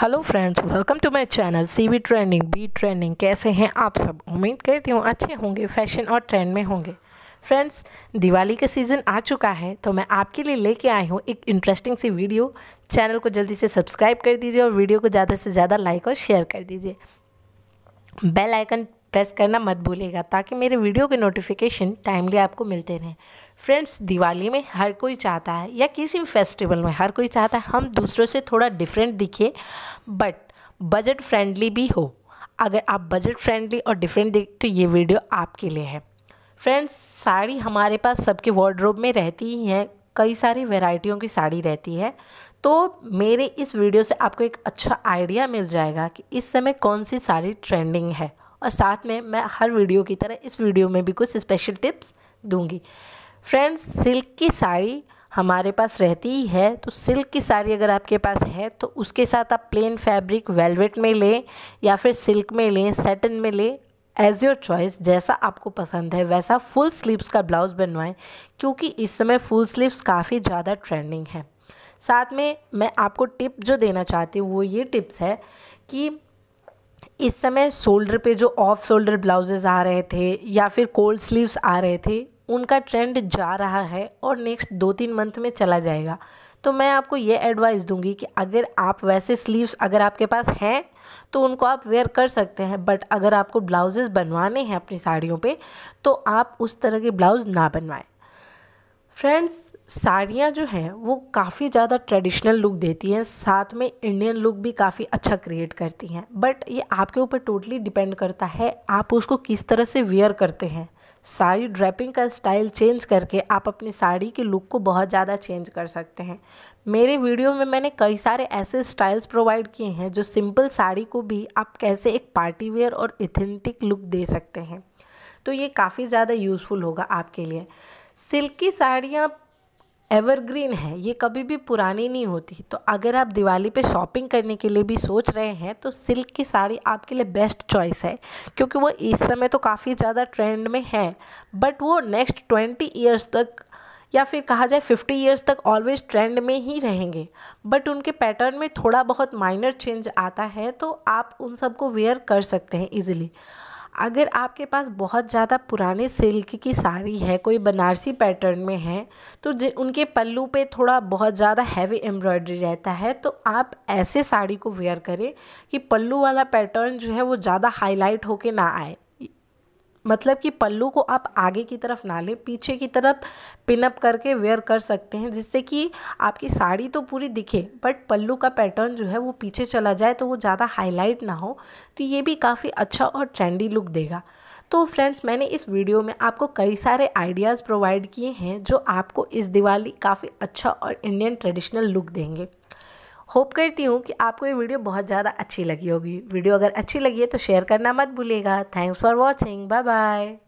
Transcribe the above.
hello friends welcome to my channel C V trending B trending कैसे हैं आप सब उम्मीद करती हूँ अच्छे होंगे फैशन और ट्रेंड में होंगे फ्रेंड्स दिवाली का सीज़न आ चुका है तो मैं आपके लिए लेके आई हूँ एक इंटरेस्टिंग सी वीडियो चैनल को जल्दी से सब्सक्राइब कर दीजिए और वीडियो को ज़्यादा से ज़्यादा लाइक और शेयर कर दीजिए बेल आइकन प्रेस करना मत भूलेगा ताकि मेरे वीडियो के नोटिफिकेशन टाइमली आपको मिलते रहें फ्रेंड्स दिवाली में हर कोई चाहता है या किसी भी फेस्टिवल में हर कोई चाहता है हम दूसरों से थोड़ा डिफरेंट दिखे बट बजट फ्रेंडली भी हो अगर आप बजट फ्रेंडली और डिफरेंट दिख तो ये वीडियो आपके लिए है फ्रेंड्स साड़ी हमारे पास सबके वार्ड्रोब में रहती ही है कई सारी वेराइटियों की साड़ी रहती है तो मेरे इस वीडियो से आपको एक अच्छा आइडिया मिल जाएगा कि इस समय कौन सी साड़ी ट्रेंडिंग है और साथ में मैं हर वीडियो की तरह इस वीडियो में भी कुछ स्पेशल टिप्स दूंगी फ्रेंड्स सिल्क की साड़ी हमारे पास रहती ही है तो सिल्क की साड़ी अगर आपके पास है तो उसके साथ आप प्लेन फैब्रिक वेलवेट में लें या फिर सिल्क में लें सेटन में लें एज योर चॉइस जैसा आपको पसंद है वैसा फुल स्लीव्स का ब्लाउज़ बनवाएं क्योंकि इस समय फुल स्लीव्स काफ़ी ज़्यादा ट्रेंडिंग है साथ में मैं आपको टिप जो देना चाहती हूँ वो ये टिप्स है कि इस समय शोल्डर पे जो ऑफ शोल्डर ब्लाउजेज़ आ रहे थे या फिर कोल्ड स्लीव्स आ रहे थे उनका ट्रेंड जा रहा है और नेक्स्ट दो तीन मंथ में चला जाएगा तो मैं आपको ये एडवाइस दूंगी कि अगर आप वैसे स्लीव्स अगर आपके पास हैं तो उनको आप वेयर कर सकते हैं बट अगर आपको ब्लाउजेज़ बनवाने हैं अपनी साड़ियों पे तो आप उस तरह के ब्लाउज़ ना बनवाएं फ्रेंड्स साड़ियाँ जो हैं वो काफ़ी ज़्यादा ट्रेडिशनल लुक देती हैं साथ में इंडियन लुक भी काफ़ी अच्छा क्रिएट करती हैं बट ये आपके ऊपर टोटली डिपेंड करता है आप उसको किस तरह से वेयर करते हैं साड़ी ड्रेपिंग का स्टाइल चेंज करके आप अपनी साड़ी के लुक को बहुत ज़्यादा चेंज कर सकते हैं मेरे वीडियो में मैंने कई सारे ऐसे स्टाइल्स प्रोवाइड किए हैं जो सिंपल साड़ी को भी आप कैसे एक पार्टी वेयर और इथेंटिक लुक दे सकते हैं तो ये काफ़ी ज़्यादा यूज़फुल होगा आपके लिए सिल्क की साड़ियाँ एवरग्रीन है ये कभी भी पुरानी नहीं होती तो अगर आप दिवाली पे शॉपिंग करने के लिए भी सोच रहे हैं तो सिल्क की साड़ी आपके लिए बेस्ट चॉइस है क्योंकि वो इस समय तो काफ़ी ज़्यादा ट्रेंड में है बट वो नेक्स्ट ट्वेंटी ईयर्स तक या फिर कहा जाए फिफ्टी ईयर्स तक ऑलवेज ट्रेंड में ही रहेंगे बट उनके पैटर्न में थोड़ा बहुत माइनर चेंज आता है तो आप उन सबको वेयर कर सकते हैं इजीली अगर आपके पास बहुत ज़्यादा पुराने सिल्क की साड़ी है कोई बनारसी पैटर्न में है तो उनके पल्लू पे थोड़ा बहुत ज़्यादा हैवी एम्ब्रॉयडरी रहता है तो आप ऐसे साड़ी को वेयर करें कि पल्लू वाला पैटर्न जो है वो ज़्यादा हाईलाइट होके ना आए मतलब कि पल्लू को आप आगे की तरफ ना लें पीछे की तरफ पिनअप करके वेयर कर सकते हैं जिससे कि आपकी साड़ी तो पूरी दिखे बट पल्लू का पैटर्न जो है वो पीछे चला जाए तो वो ज़्यादा हाईलाइट ना हो तो ये भी काफ़ी अच्छा और ट्रेंडी लुक देगा तो फ्रेंड्स मैंने इस वीडियो में आपको कई सारे आइडियाज़ प्रोवाइड किए हैं जो आपको इस दिवाली काफ़ी अच्छा और इंडियन ट्रेडिशनल लुक देंगे होप करती हूँ कि आपको ये वीडियो बहुत ज़्यादा अच्छी लगी होगी वीडियो अगर अच्छी लगी है तो शेयर करना मत भूलिएगा thanks for watching bye bye